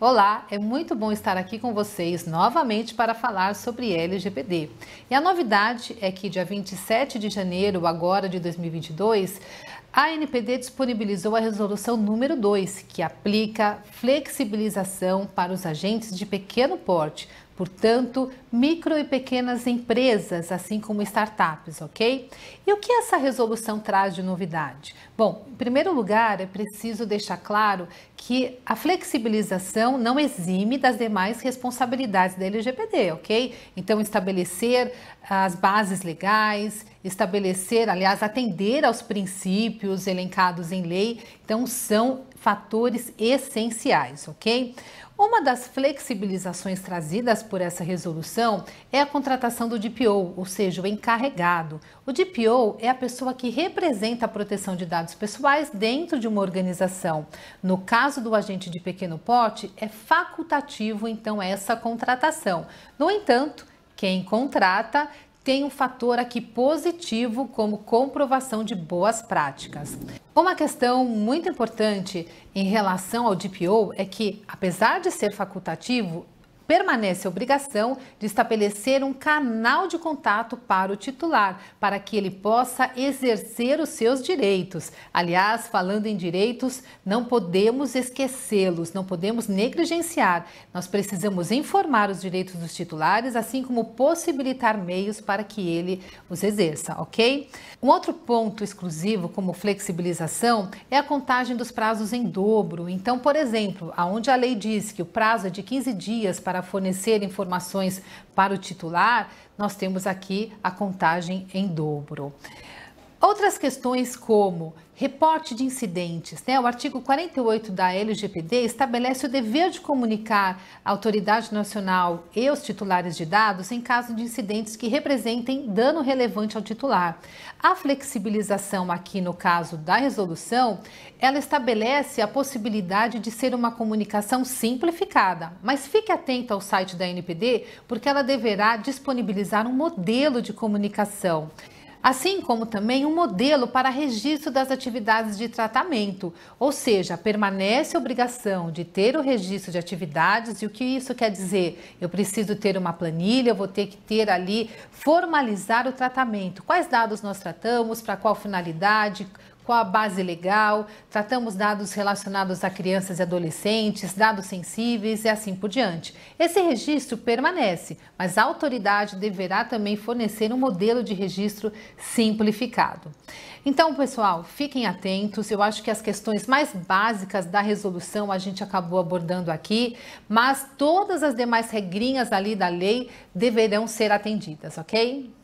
Olá, é muito bom estar aqui com vocês novamente para falar sobre LGPD. E a novidade é que dia 27 de janeiro agora de 2022, a NPD disponibilizou a resolução número 2, que aplica flexibilização para os agentes de pequeno porte, portanto, micro e pequenas empresas, assim como startups, ok? E o que essa resolução traz de novidade? Bom, em primeiro lugar, é preciso deixar claro que a flexibilização não exime das demais responsabilidades da LGPD, ok? Então, estabelecer as bases legais, estabelecer, aliás, atender aos princípios princípios elencados em lei, então são fatores essenciais, ok? Uma das flexibilizações trazidas por essa resolução é a contratação do DPO, ou seja, o encarregado. O DPO é a pessoa que representa a proteção de dados pessoais dentro de uma organização. No caso do agente de pequeno porte, é facultativo então essa contratação. No entanto, quem contrata tem um fator aqui positivo como comprovação de boas práticas. Uma questão muito importante em relação ao DPO é que, apesar de ser facultativo, permanece a obrigação de estabelecer um canal de contato para o titular, para que ele possa exercer os seus direitos. Aliás, falando em direitos, não podemos esquecê-los, não podemos negligenciar. Nós precisamos informar os direitos dos titulares, assim como possibilitar meios para que ele os exerça, ok? Um outro ponto exclusivo, como flexibilização, é a contagem dos prazos em dobro. Então, por exemplo, aonde a lei diz que o prazo é de 15 dias para para fornecer informações para o titular, nós temos aqui a contagem em dobro. Outras questões como reporte de incidentes, né? O artigo 48 da LGPD estabelece o dever de comunicar à autoridade nacional e os titulares de dados em caso de incidentes que representem dano relevante ao titular. A flexibilização aqui no caso da resolução, ela estabelece a possibilidade de ser uma comunicação simplificada, mas fique atento ao site da NPD porque ela deverá disponibilizar um modelo de comunicação assim como também um modelo para registro das atividades de tratamento, ou seja, permanece a obrigação de ter o registro de atividades e o que isso quer dizer? Eu preciso ter uma planilha, eu vou ter que ter ali formalizar o tratamento. Quais dados nós tratamos, para qual finalidade, com a base legal, tratamos dados relacionados a crianças e adolescentes, dados sensíveis e assim por diante. Esse registro permanece, mas a autoridade deverá também fornecer um modelo de registro simplificado. Então, pessoal, fiquem atentos. Eu acho que as questões mais básicas da resolução a gente acabou abordando aqui, mas todas as demais regrinhas ali da lei deverão ser atendidas, ok?